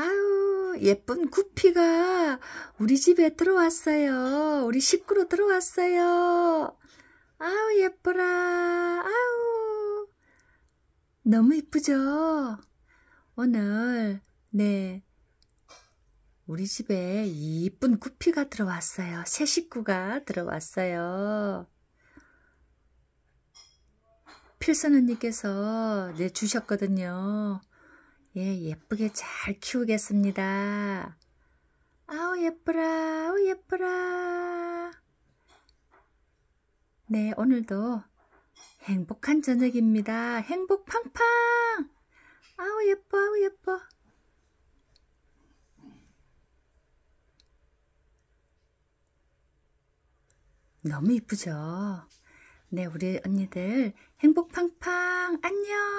아유 예쁜 구피가 우리 집에 들어왔어요. 우리 식구로 들어왔어요. 아우 예뻐라. 아우 너무 이쁘죠? 오늘 네 우리 집에 이쁜 구피가 들어왔어요. 새 식구가 들어왔어요. 필선 언니께서 네, 주셨거든요. 예, 예쁘게 잘 키우겠습니다. 아우, 예쁘라, 아우, 예쁘라. 네, 오늘도 행복한 저녁입니다. 행복 팡팡! 아우, 예뻐, 아우, 예뻐. 너무 이쁘죠? 네, 우리 언니들 행복 팡팡! 안녕!